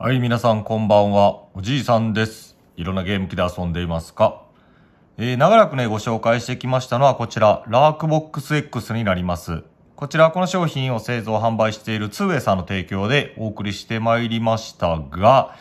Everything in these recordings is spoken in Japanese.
はい、皆さんこんばんは。おじいさんです。いろんなゲーム機で遊んでいますかえー、長らくね、ご紹介してきましたのはこちら、ラークボックス X になります。こちら、この商品を製造販売している 2way さんの提供でお送りしてまいりましたが、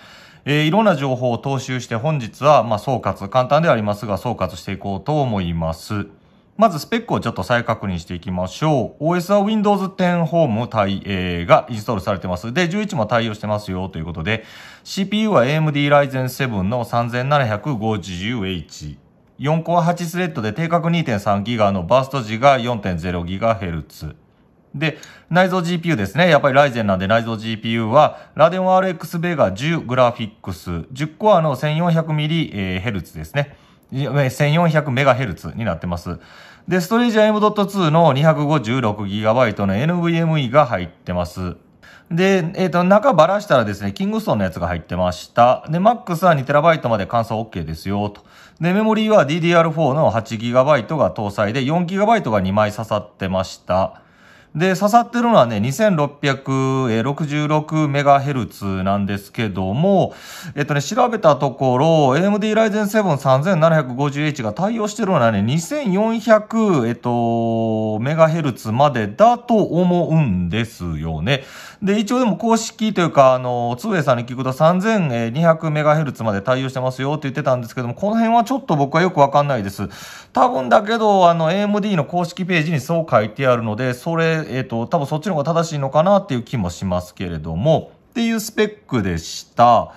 えー、いろんな情報を踏襲して本日は、まあ、総括、簡単ではありますが、総括していこうと思います。まずスペックをちょっと再確認していきましょう。OS は Windows 10 Home 対、えー、がインストールされてます。で、11も対応してますよということで、CPU は AMD Ryzen 7の 3750H。4コア8スレッドで定格 2.3GB のバースト時が 4.0GHz。で、内蔵 GPU ですね。やっぱりライゼンなんで内蔵 GPU は、ラデオ n RX ベガ10グラフィックス、10コアの 1400mHz ですね。1400MHz になってます。で、ストレージは M.2 の 256GB の NVMe が入ってます。で、えっ、ー、と、中ばらしたらですね、キングストーンのやつが入ってました。で、MAX は 2TB まで換算 OK ですよ、と。で、メモリーは DDR4 の 8GB が搭載で、4GB が2枚刺さってました。で、刺さってるのはね、2 6 6 6ヘルツなんですけども、えっとね、調べたところ、AMD Ryzen 7 3750H が対応してるのはね、2400、えっと、ヘルツまでだと思うんですよね。で、一応でも公式というか、あの、ツーさんに聞くと3 2 0 0ヘルツまで対応してますよって言ってたんですけども、この辺はちょっと僕はよくわかんないです。多分だけど、あの、AMD の公式ページにそう書いてあるので、それで、えっ、ー、と、多分そっちの方が正しいのかなっていう気もしますけれども、っていうスペックでした。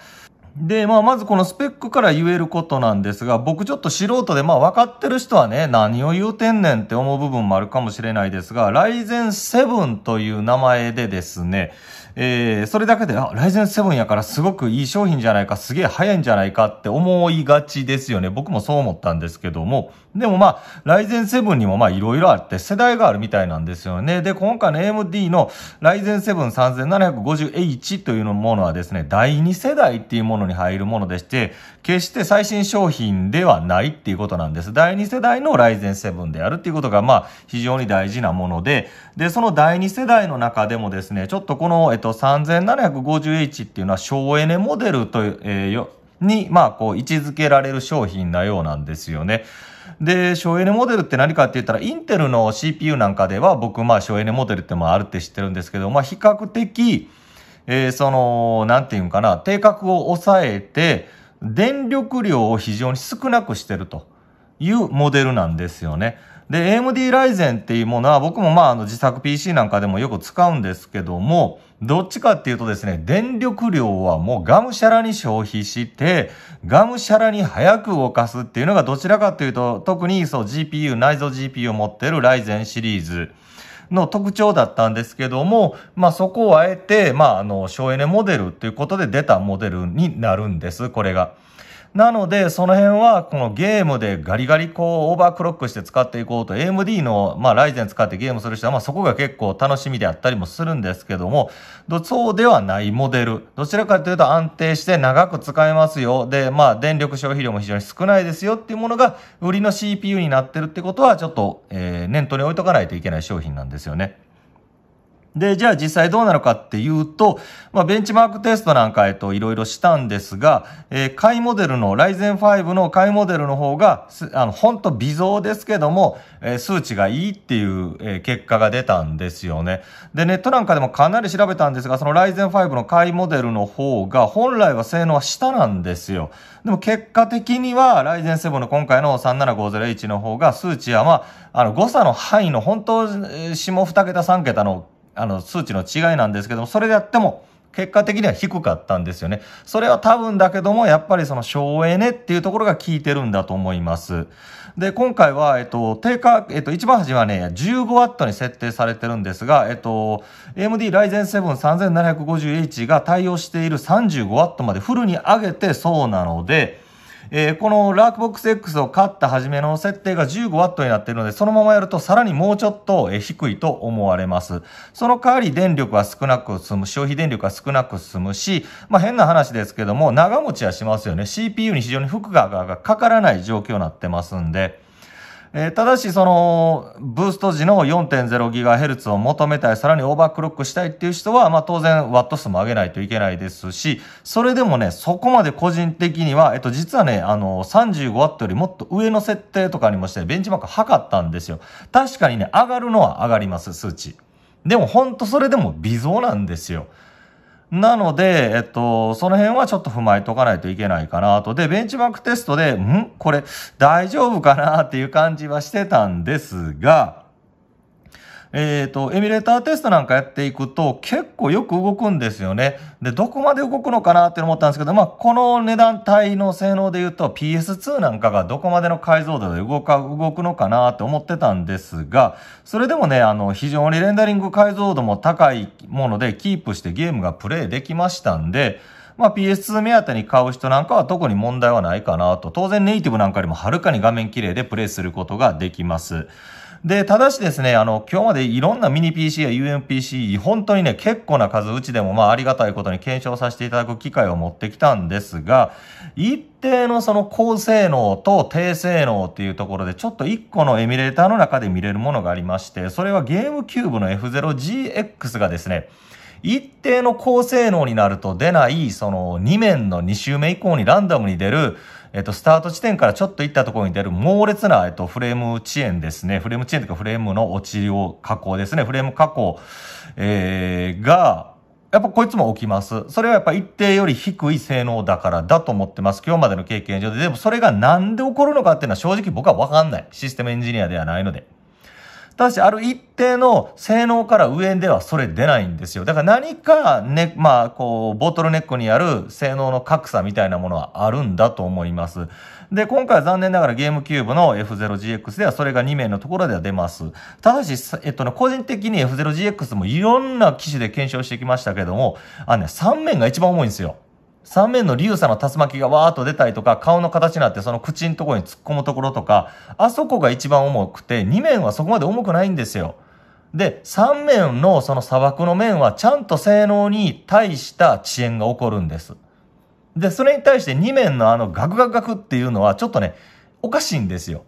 で、まあ、まずこのスペックから言えることなんですが、僕ちょっと素人で、まあ、分かってる人はね、何を言うてんねんって思う部分もあるかもしれないですが、ライゼン7という名前でですね、えー、それだけで、あ、ライゼン7やからすごくいい商品じゃないか、すげえ早いんじゃないかって思いがちですよね。僕もそう思ったんですけども。でもまあ、ライゼン7にもまあいろいろあって世代があるみたいなんですよね。で、今回の AMD のライゼン 73750H というものはですね、第2世代っていうものに入るものでして、決して最新商品ではないっていうことなんです。第2世代のライゼン7であるっていうことが、まあ、非常に大事なもので、で、その第2世代の中でもですね、ちょっとこの、えっと、3750H っていうのは省エネモデルという、えー、よに、まあ、こう、位置づけられる商品なようなんですよね。で、省エネモデルって何かって言ったら、インテルの CPU なんかでは、僕、まあ、省エネモデルってもあるって知ってるんですけど、まあ、比較的、えー、その、なんていうんかな、定格を抑えて、電力量を非常に少なくしてるというモデルなんですよね。で、AMD Ryzen っていうものは僕もまああの自作 PC なんかでもよく使うんですけども、どっちかっていうとですね、電力量はもうがむしゃらに消費して、がむしゃらに早く動かすっていうのがどちらかというと、特にそう GPU、内蔵 GPU を持ってる Ryzen シリーズ。の特徴だったんですけども、まあ、そこをあえて、まあ、あの、省エネモデルということで出たモデルになるんです、これが。なので、その辺は、このゲームでガリガリこう、オーバークロックして使っていこうと、AMD の、まあ、ライゼン使ってゲームする人は、まあ、そこが結構楽しみであったりもするんですけども、そうではないモデル。どちらかというと安定して長く使えますよ。で、まあ、電力消費量も非常に少ないですよっていうものが、売りの CPU になってるってことは、ちょっと、えー、念頭に置いとかないといけない商品なんですよね。で、じゃあ実際どうなのかっていうと、まあ、ベンチマークテストなんかへといろいろしたんですが、えー、買いモデルの、ライゼン5の買いモデルの方が、あの、ほんと微増ですけども、えー、数値がいいっていう、えー、結果が出たんですよね。で、ネットなんかでもかなり調べたんですが、そのライゼン5の買いモデルの方が、本来は性能は下なんですよ。でも結果的には、ライゼン7の今回の3 7 5 0 h の方が、数値はまあ、あの、誤差の範囲の本当、下2桁3桁のあの、数値の違いなんですけども、それであっても、結果的には低かったんですよね。それは多分だけども、やっぱりその省エネっていうところが効いてるんだと思います。で、今回は、えっと、定価、えっと、一番端はね、15W に設定されてるんですが、えっと、AMD Ryzen 7 3750H が対応している 35W までフルに上げてそうなので、えー、このラークボックス X を買った初めの設定が 15W になっているので、そのままやるとさらにもうちょっと低いと思われます。その代わり電力は少なく済む、消費電力は少なく済むし、まあ、変な話ですけども、長持ちはしますよね。CPU に非常に負荷がかからない状況になってますんで、えー、ただし、その、ブースト時の 4.0GHz を求めたい、さらにオーバークロックしたいっていう人は、まあ当然ワット数も上げないといけないですし、それでもね、そこまで個人的には、えっと、実はね、あの、35W よりもっと上の設定とかにもして、ベンチマーク測ったんですよ。確かにね、上がるのは上がります、数値。でも、ほんとそれでも微増なんですよ。なので、えっと、その辺はちょっと踏まえとかないといけないかなと。で、ベンチマークテストで、んこれ大丈夫かなっていう感じはしてたんですが、えっ、ー、と、エミュレーターテストなんかやっていくと結構よく動くんですよね。で、どこまで動くのかなって思ったんですけど、まあ、この値段帯の性能で言うと PS2 なんかがどこまでの解像度で動か、動くのかなって思ってたんですが、それでもね、あの、非常にレンダリング解像度も高いものでキープしてゲームがプレイできましたんで、まあ、PS2 目当てに買う人なんかは特に問題はないかなと。当然ネイティブなんかよりもはるかに画面綺麗でプレイすることができます。で、ただしですね、あの、今日までいろんなミニ PC や UMPC、本当にね、結構な数、うちでもまあありがたいことに検証させていただく機会を持ってきたんですが、一定のその高性能と低性能っていうところで、ちょっと1個のエミュレーターの中で見れるものがありまして、それはゲームキューブの F0GX がですね、一定の高性能になると出ない、その2面の2周目以降にランダムに出る、えっと、スタート地点からちょっと行ったところに出る猛烈な、えっと、フレーム遅延ですね。フレーム遅延というかフレームの落ちを加工ですね。フレーム加工、えー、が、やっぱこいつも起きます。それはやっぱ一定より低い性能だからだと思ってます。今日までの経験上で。でもそれがなんで起こるのかっていうのは正直僕はわかんない。システムエンジニアではないので。ただし、ある一定の性能から上ではそれ出ないんですよ。だから何かね、まあ、こう、ボトルネックにある性能の格差みたいなものはあるんだと思います。で、今回は残念ながらゲームキューブの F0GX ではそれが2名のところでは出ます。ただし、えっとね、個人的に F0GX もいろんな機種で検証してきましたけども、あのね、3面が一番重いんですよ。3面のリュの竜巻がわーっと出たりとか、顔の形になってその口のところに突っ込むところとか、あそこが一番重くて、2面はそこまで重くないんですよ。で、3面のその砂漠の面はちゃんと性能に対した遅延が起こるんです。で、それに対して2面のあのガクガクガクっていうのはちょっとね、おかしいんですよ。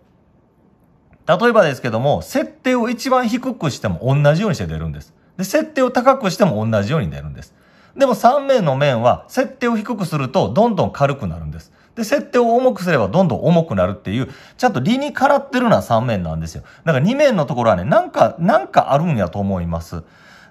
例えばですけども、設定を一番低くしても同じようにして出るんです。で、設定を高くしても同じように出るんです。でも3面の面は設定を低くするとどんどん軽くなるんです。で、設定を重くすればどんどん重くなるっていう、ちゃんと理にかなってるのは3面なんですよ。だから2面のところはね、なんか、なんかあるんやと思います。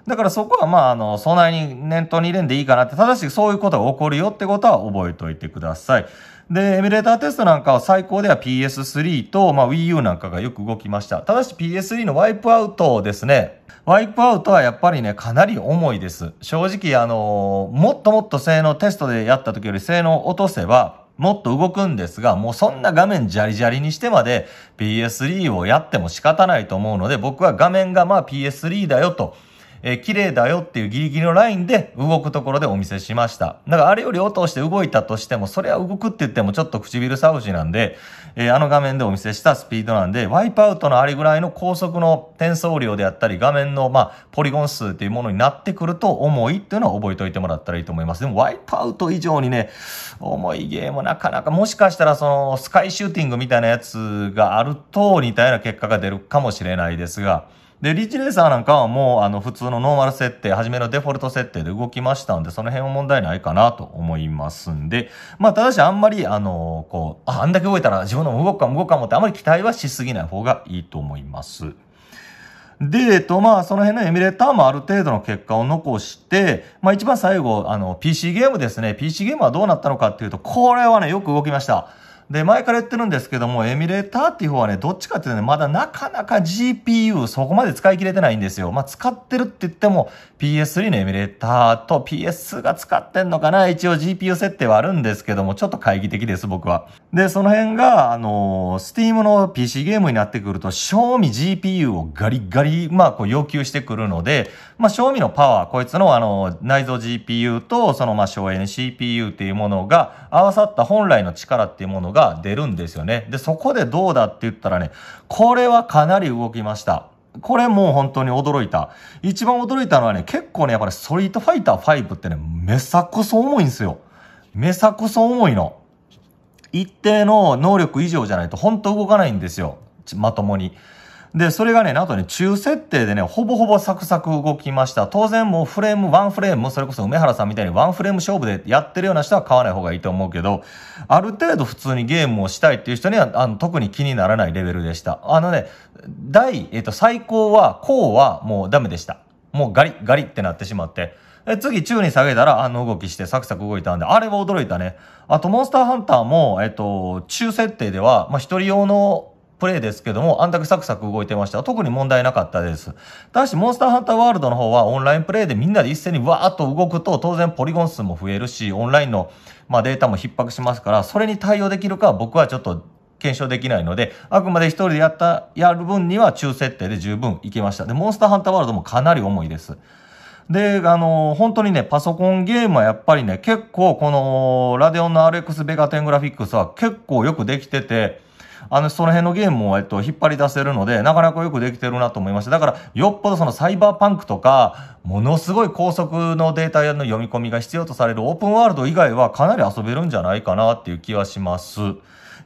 だからそこはまあ、あの、備えに念頭に入れんでいいかなって、正しくそういうことが起こるよってことは覚えておいてください。で、エミュレーターテストなんかは最高では PS3 と、まあ、Wii U なんかがよく動きました。ただし PS3 のワイプアウトですね。ワイプアウトはやっぱりね、かなり重いです。正直、あのもっともっと性能テストでやった時より性能を落とせば、もっと動くんですが、もうそんな画面ジャリジャリにしてまで PS3 をやっても仕方ないと思うので、僕は画面がまあ PS3 だよと。えー、綺麗だよっていうギリギリのラインで動くところでお見せしました。だからあれより落として動いたとしても、それは動くって言ってもちょっと唇サウジなんで、えー、あの画面でお見せしたスピードなんで、ワイプアウトのあれぐらいの高速の転送量であったり、画面の、まあ、ポリゴン数っていうものになってくると重いっていうのは覚えておいてもらったらいいと思います。でもワイプアウト以上にね、重いゲームなかなか、もしかしたらそのスカイシューティングみたいなやつがあると似たような結果が出るかもしれないですが、で、リッチレーサーなんかはもう、あの、普通のノーマル設定、初めのデフォルト設定で動きましたんで、その辺は問題ないかなと思いますんで、まあ、ただしあんまり、あの、こう、あ、あんだけ動いたら自分のも動くかも動くかもって、あまり期待はしすぎない方がいいと思います。で、えっと、まあ、その辺のエミュレーターもある程度の結果を残して、まあ、一番最後、あの、PC ゲームですね。PC ゲームはどうなったのかっていうと、これはね、よく動きました。で、前から言ってるんですけども、エミュレーターっていう方はね、どっちかっていうとね、まだなかなか GPU そこまで使い切れてないんですよ。まあ、使ってるって言っても、PS3 のエミュレーターと PS2 が使ってんのかな一応 GPU 設定はあるんですけども、ちょっと懐疑的です、僕は。で、その辺が、あのー、Steam の PC ゲームになってくると、賞味 GPU をガリガリ、まあ、こう要求してくるので、まあ、賞味のパワー、こいつのあの、内蔵 GPU と、そのまあ、省エネ CPU っていうものが、合わさった本来の力っていうものが出るんですよね。で、そこでどうだって言ったらね、これはかなり動きました。これもう本当に驚いた。一番驚いたのはね、結構ね、やっぱりストリートファイター5ってね、めさこそ重いんですよ。めさこそ重いの。一定の能力以上じゃないと本当動かないんですよ。まともに。で、それがね、なんとね、中設定でね、ほぼほぼサクサク動きました。当然もうフレーム、ワンフレーム、それこそ梅原さんみたいにワンフレーム勝負でやってるような人は買わない方がいいと思うけど、ある程度普通にゲームをしたいっていう人には、あの、特に気にならないレベルでした。あのね、第、えっと、最高は、高はもうダメでした。もうガリ、ガリってなってしまって。で、次、中に下げたら、あの動きして、サクサク動いたんで、あれは驚いたね。あと、モンスターハンターも、えっと、中設定では、まあ、一人用のプレイですけども、あんだけサクサク動いてました。特に問題なかったです。ただし、モンスターハンターワールドの方はオンラインプレイでみんなで一斉にわーっと動くと、当然ポリゴン数も増えるし、オンラインの、まデータも逼迫しますから、それに対応できるかは僕はちょっと検証できないので、あくまで1人でやった、やる分には中設定で十分いけました。で、モンスターハンターワールドもかなり重いです。で、あの、本当にね、パソコンゲームはやっぱりね、結構この、ラデオンの RX ベガ10グラフィックスは結構よくできてて、あの、その辺のゲームを、えっと、引っ張り出せるので、なかなかよくできてるなと思いました。だから、よっぽどそのサイバーパンクとか、ものすごい高速のデータの読み込みが必要とされるオープンワールド以外はかなり遊べるんじゃないかなっていう気はします。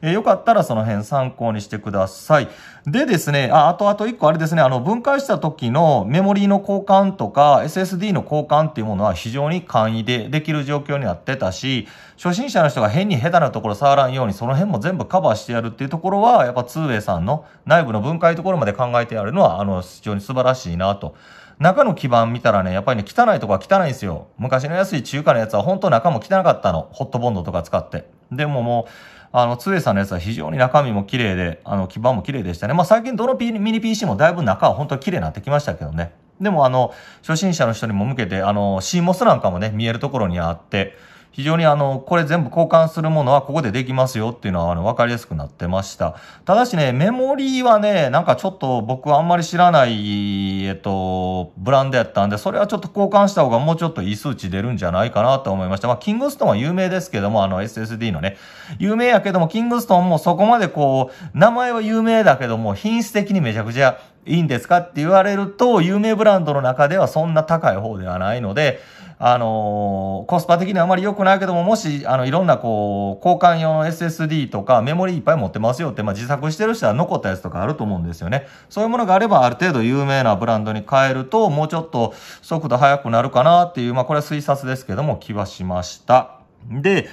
えー、よかったらその辺参考にしてください。でですね、あ、あとあと1個あれですね、あの、分解した時のメモリーの交換とか SSD の交換っていうものは非常に簡易でできる状況になってたし、初心者の人が変に下手なところ触らんようにその辺も全部カバーしてやるっていうところは、やっぱ 2way さんの内部の分解ところまで考えてやるのは、あの、非常に素晴らしいなと。中の基板見たらね、やっぱりね、汚いとこは汚いんですよ。昔の安い中華のやつは本当中も汚かったの。ホットボンドとか使って。でももう、あの、つえさんのやつは非常に中身も綺麗で、あの、基板も綺麗でしたね。まあ、最近どの、P、ミニ PC もだいぶ中は本当綺麗になってきましたけどね。でもあの、初心者の人にも向けて、あの、CMOS なんかもね、見えるところにあって、非常にあの、これ全部交換するものはここでできますよっていうのはあの、わかりやすくなってました。ただしね、メモリーはね、なんかちょっと僕あんまり知らない、えっと、ブランドやったんで、それはちょっと交換した方がもうちょっといい数値出るんじゃないかなと思いました。まあ、キングストンは有名ですけども、あの SSD のね、有名やけども、キングストンもそこまでこう、名前は有名だけども、品質的にめちゃくちゃいいんですかって言われると、有名ブランドの中ではそんな高い方ではないので、あのコスパ的にはあまり良くないけども、もし、あの、いろんな、こう、交換用の SSD とかメモリいっぱい持ってますよって、まあ、自作してる人は残ったやつとかあると思うんですよね。そういうものがあれば、ある程度有名なブランドに変えると、もうちょっと速度速くなるかなっていう、まあ、これは推察ですけども、気はしました。で、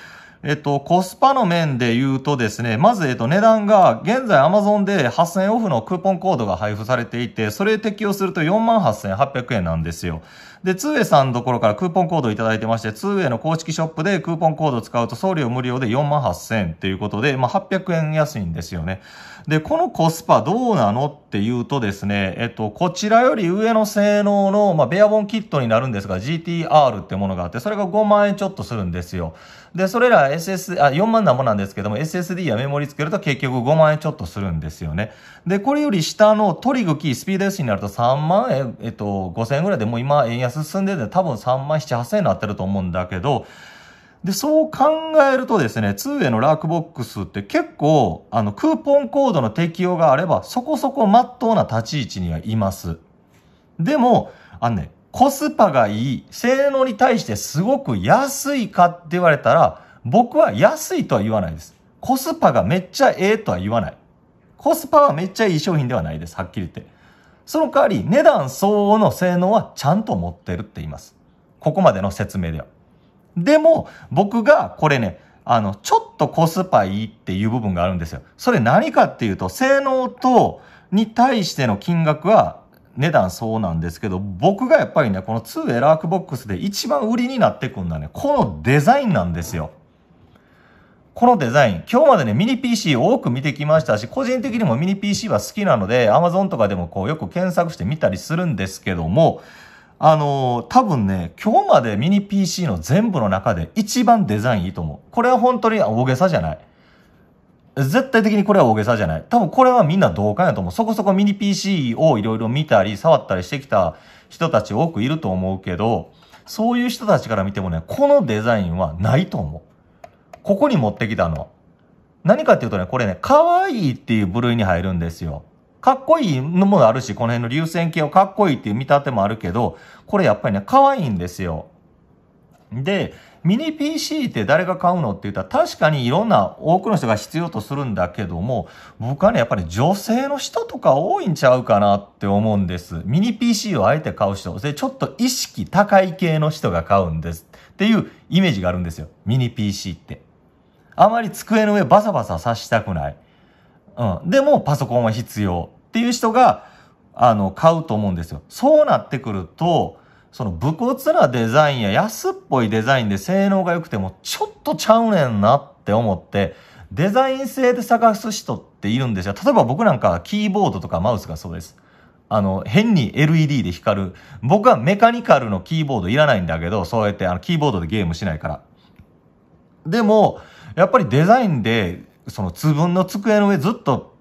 えっと、コスパの面で言うとですね、まず、えっと、値段が、現在 Amazon で8000円オフのクーポンコードが配布されていて、それ適用すると48,800円なんですよ。で、2way さんのところからクーポンコードをいただいてまして、2way の公式ショップでクーポンコードを使うと送料無料で48,000円ということで、まあ、800円安いんですよね。で、このコスパどうなのっていうとですね、えっと、こちらより上の性能の、まあ、ベアボンキットになるんですが、GTR ってものがあって、それが5万円ちょっとするんですよ。で、それら SS、あ、4万なんなんですけども、SSD やメモリつけると結局5万円ちょっとするんですよね。で、これより下のトリグキー、スピード S になると3万円、えっと、5000円ぐらいでもう今円安進んでて、多分3万7、8000円になってると思うんだけど、で、そう考えるとですね、2way のラークボックスって結構、あの、クーポンコードの適用があれば、そこそこ真っ当な立ち位置にはいます。でも、あのね、コスパがいい、性能に対してすごく安いかって言われたら、僕は安いとは言わないです。コスパがめっちゃええとは言わない。コスパはめっちゃいい商品ではないです。はっきり言って。その代わり、値段相応の性能はちゃんと持ってるって言います。ここまでの説明では。でも、僕がこれね、あの、ちょっとコスパいいっていう部分があるんですよ。それ何かっていうと、性能等に対しての金額は値段そうなんですけど、僕がやっぱりね、この2エラークボックスで一番売りになってくんだね、このデザインなんですよ。このデザイン、今日までね、ミニ PC 多く見てきましたし、個人的にもミニ PC は好きなので、Amazon とかでもこう、よく検索して見たりするんですけども、あのー、多分ね、今日までミニ PC の全部の中で一番デザインいいと思う。これは本当に大げさじゃない。絶対的にこれは大げさじゃない。多分これはみんな同感やと思う。そこそこミニ PC をいろいろ見たり、触ったりしてきた人たち多くいると思うけど、そういう人たちから見てもね、このデザインはないと思う。ここに持ってきたのは。何かっていうとね、これね、可愛いっていう部類に入るんですよ。かっこいいのもあるし、この辺の流線形をかっこいいっていう見立てもあるけど、これやっぱりね、可愛いんですよ。で、ミニ PC って誰が買うのって言ったら確かにいろんな多くの人が必要とするんだけども、僕はね、やっぱり女性の人とか多いんちゃうかなって思うんです。ミニ PC をあえて買う人。で、ちょっと意識高い系の人が買うんです。っていうイメージがあるんですよ。ミニ PC って。あまり机の上バサバサさしたくない。うん。でもパソコンは必要っていう人が、あの、買うと思うんですよ。そうなってくると、その武骨なデザインや安っぽいデザインで性能が良くてもちょっとちゃうねんなって思って、デザイン性で探す人っているんですよ。例えば僕なんかキーボードとかマウスがそうです。あの、変に LED で光る。僕はメカニカルのキーボードいらないんだけど、そうやってあのキーボードでゲームしないから。でも、やっぱりデザインで、その自分の机の上ずっと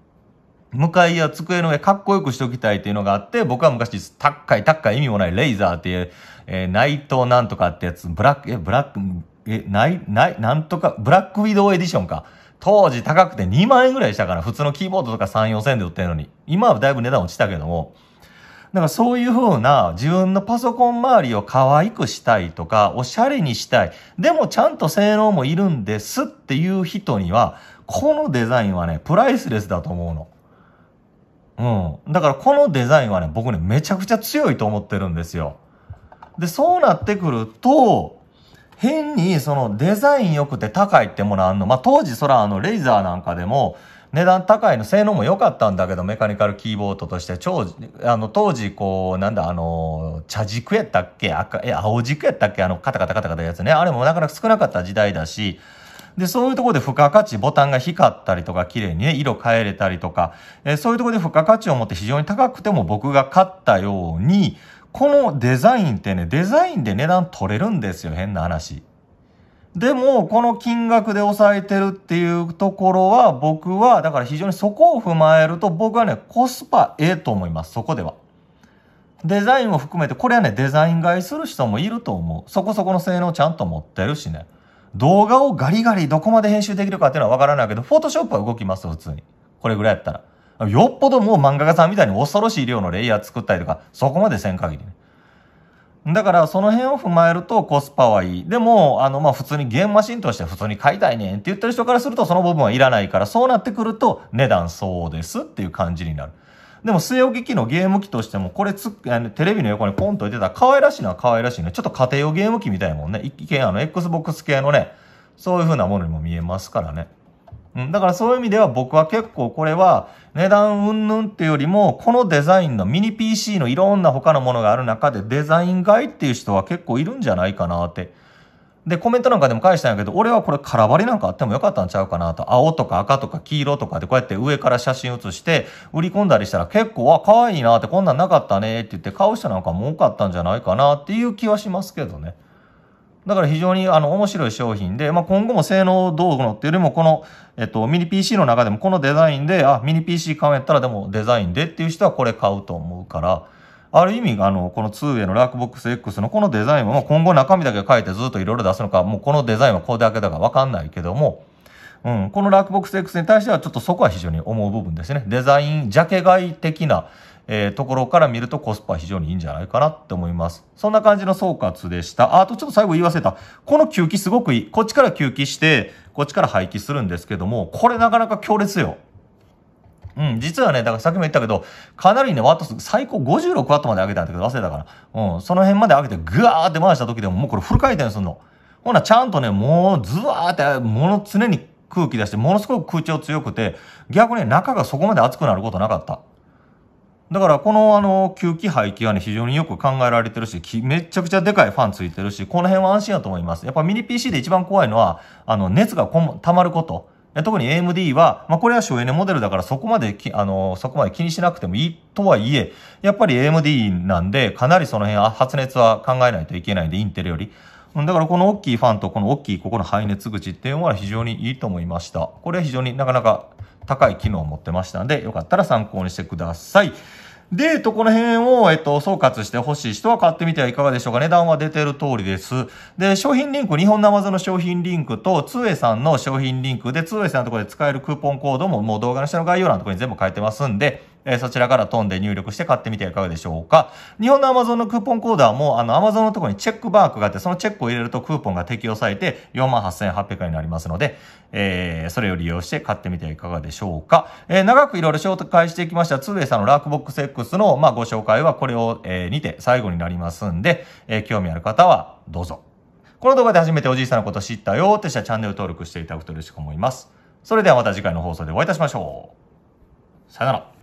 向かいや机の上かっこよくしときたいっていうのがあって、僕は昔、高い高い意味もないレイザーっていう、えー、ナイトなんとかってやつ、ブラック、え、ブラック、え、ない、ない、なんとか、ブラックウィドウエディションか。当時高くて2万円ぐらいしたから、普通のキーボードとか3、4000で売ってるのに。今はだいぶ値段落ちたけども。だからそういうふうな自分のパソコン周りを可愛くしたいとか、おしゃれにしたい。でもちゃんと性能もいるんですっていう人には、このデザインはね、プライスレスだと思うの。うん。だからこのデザインはね、僕ね、めちゃくちゃ強いと思ってるんですよ。で、そうなってくると、変にそのデザイン良くて高いってものあんの。まあ、当時そらあのレイザーなんかでも値段高いの性能も良かったんだけどメカニカルキーボードとして超、あの当時こうなんだあの茶軸やったっけ赤、え、青軸やったっけあのカタカタカタカタやつね。あれもなかなか少なかった時代だし、で、そういうとこで付加価値、ボタンが光ったりとか、綺麗にね、色変えれたりとか、えー、そういうとこで付加価値を持って非常に高くても僕が買ったように、このデザインってね、デザインで値段取れるんですよ、変な話。でも、この金額で抑えてるっていうところは、僕は、だから非常にそこを踏まえると、僕はね、コスパええと思います、そこでは。デザインも含めて、これはね、デザイン買いする人もいると思う。そこそこの性能ちゃんと持ってるしね。動画をガリガリどこまで編集できるかっていうのは分からないけど、フォトショップは動きます普通に。これぐらいやったら。よっぽどもう漫画家さんみたいに恐ろしい量のレイヤー作ったりとか、そこまでせん限りね。だからその辺を踏まえるとコスパはいい。でも、あの、ま、普通にゲームマシンとして普通に買いたいねんって言ってる人からするとその部分はいらないから、そうなってくると値段そうですっていう感じになる。でも据え置き機のゲーム機としても、これつあのテレビの横にポンと置いてたら可愛らしいのは可愛らしいね。ちょっと家庭用ゲーム機みたいなもんね。一見あの Xbox 系のね、そういう風なものにも見えますからね。うん、だからそういう意味では僕は結構これは値段云々っていうよりもこのデザインのミニ PC のいろんな他のものがある中でデザイン外っていう人は結構いるんじゃないかなってで、コメントなんかでも返したんやけど、俺はこれ空張りなんかあってもよかったんちゃうかなと。青とか赤とか黄色とかでこうやって上から写真写して、売り込んだりしたら結構、わ、可愛いなってこんなんなかったねって言って買う人なんかも多かったんじゃないかなっていう気はしますけどね。だから非常にあの面白い商品で、まあ、今後も性能どうのっていうよりも、この、えっと、ミニ PC の中でもこのデザインで、あ、ミニ PC 買うんやったらでもデザインでっていう人はこれ買うと思うから、ある意味、あの、この 2way のラークボックス X のこのデザインは、今後中身だけ書いてずっといろいろ出すのか、もうこのデザインはこれだけだかわかんないけども、うん、このラークボックス X に対してはちょっとそこは非常に思う部分ですね。デザイン、ジャケ買い的な、えー、ところから見るとコスパ非常にいいんじゃないかなって思います。そんな感じの総括でした。あとちょっと最後言い忘れた。この吸気すごくいい。こっちから吸気して、こっちから排気するんですけども、これなかなか強烈よ。うん、実はね、だからさっきも言ったけど、かなりね、ワット数、最高56ワットまで上げたんだけど、忘れたから。うん、その辺まで上げて、ぐわーって回した時でも、もうこれフル回転すんの。ほな、ちゃんとね、もう、ズワーって、もの、常に空気出して、ものすごく空調強くて、逆に中がそこまで熱くなることなかった。だから、この、あの、吸気排気はね、非常によく考えられてるし、めちゃくちゃでかいファンついてるし、この辺は安心だと思います。やっぱミニ PC で一番怖いのは、あの、熱がこも、溜まること。特に AMD は、まあ、これは省エネモデルだからそこまであの、そこまで気にしなくてもいいとはいえ、やっぱり AMD なんで、かなりその辺、発熱は考えないといけないんで、インテルより。だからこの大きいファンとこの大きいここの排熱口っていうのは非常にいいと思いました。これは非常になかなか高い機能を持ってましたんで、よかったら参考にしてください。で、と、この辺を、えっと、総括して欲しい人は買ってみてはいかがでしょうか。値段は出てる通りです。で、商品リンク、日本ナマズの商品リンクと、ツーエさんの商品リンクで、ツーエさんのところで使えるクーポンコードももう動画の下の概要欄のところに全部書いてますんで、えー、そちらから飛んで入力して買ってみてはいかがでしょうか。日本の Amazon のクーポンコーダーも、あの Amazon のところにチェックバークがあって、そのチェックを入れるとクーポンが適用されて48,800円になりますので、えー、それを利用して買ってみてはいかがでしょうか。えー、長くいろいろ紹介していきました 2way さんのラークボックス X の、まあ、ご紹介はこれを、えー、にて最後になりますんで、えー、興味ある方はどうぞ。この動画で初めておじいさんのこと知ったよってしたらチャンネル登録していただくと嬉しく思います。それではまた次回の放送でお会いいたしましょう。さよなら。